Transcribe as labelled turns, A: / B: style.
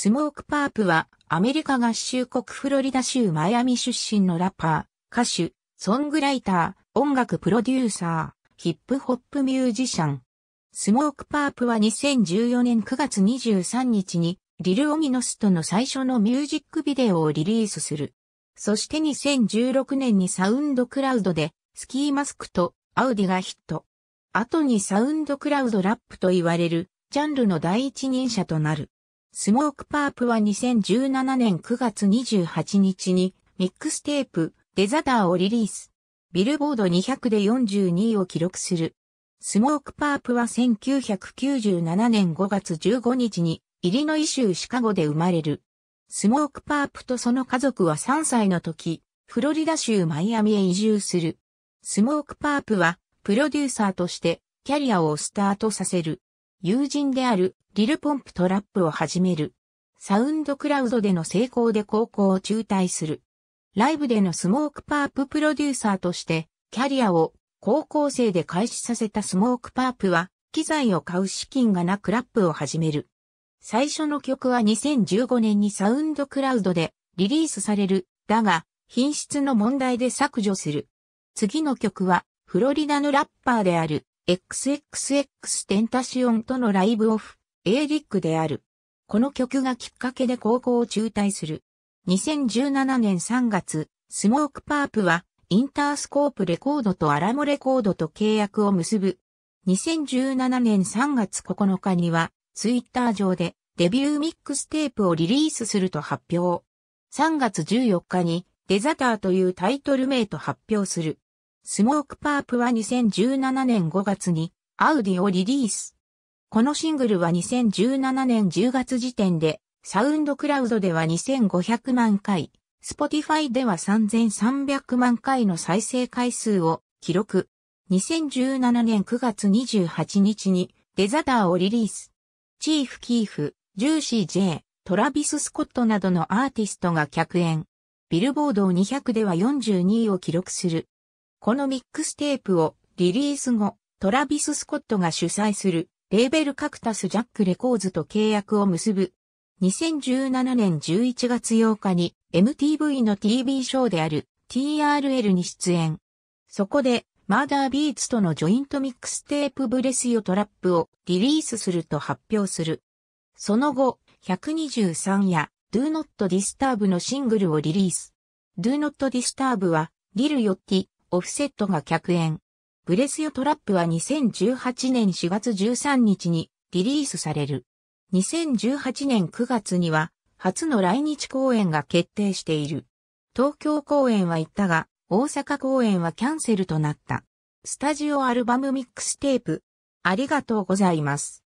A: スモークパープはアメリカ合衆国フロリダ州マイアミ出身のラッパー、歌手、ソングライター、音楽プロデューサー、ヒップホップミュージシャン。スモークパープは2014年9月23日にリル・オミノスとの最初のミュージックビデオをリリースする。そして2016年にサウンドクラウドでスキーマスクとアウディがヒット。後にサウンドクラウドラップと言われるジャンルの第一人者となる。スモークパープは2017年9月28日にミックステープデザターをリリース。ビルボード200で42位を記録する。スモークパープは1997年5月15日にイリノイ州シカゴで生まれる。スモークパープとその家族は3歳の時、フロリダ州マイアミへ移住する。スモークパープはプロデューサーとしてキャリアをスタートさせる。友人であるリルポンプトラップを始める。サウンドクラウドでの成功で高校を中退する。ライブでのスモークパーププロデューサーとしてキャリアを高校生で開始させたスモークパープは機材を買う資金がなくラップを始める。最初の曲は2015年にサウンドクラウドでリリースされる。だが、品質の問題で削除する。次の曲はフロリダのラッパーである XXX テンタシオンとのライブオフ、A リックである。この曲がきっかけで高校を中退する。2017年3月、スモークパープは、インタースコープレコードとアラモレコードと契約を結ぶ。2017年3月9日には、ツイッター上で、デビューミックステープをリリースすると発表。3月14日に、デザターというタイトル名と発表する。スモークパープは2017年5月にアウディをリリース。このシングルは2017年10月時点でサウンドクラウドでは2500万回、スポティファイでは3300万回の再生回数を記録。2017年9月28日にデザターをリリース。チーフ・キーフ、ジューシー・ジェイ、トラビス・スコットなどのアーティストが客演。ビルボード200では42位を記録するこのミックステープをリリース後、トラビス・スコットが主催するレーベルカクタス・ジャック・レコーズと契約を結ぶ。2017年11月8日に MTV の TV ショーである TRL に出演。そこでマーダービーツとのジョイントミックステープブレスヨトラップをリリースすると発表する。その後、123や Do Not Disturb のシングルをリリース。Do Not Disturb はリル・ヨッティ、オフセットが客円。ブレスヨトラップは2018年4月13日にリリースされる。2018年9月には初の来日公演が決定している。東京公演は行ったが、大阪公演はキャンセルとなった。スタジオアルバムミックステープ。ありがとうございます。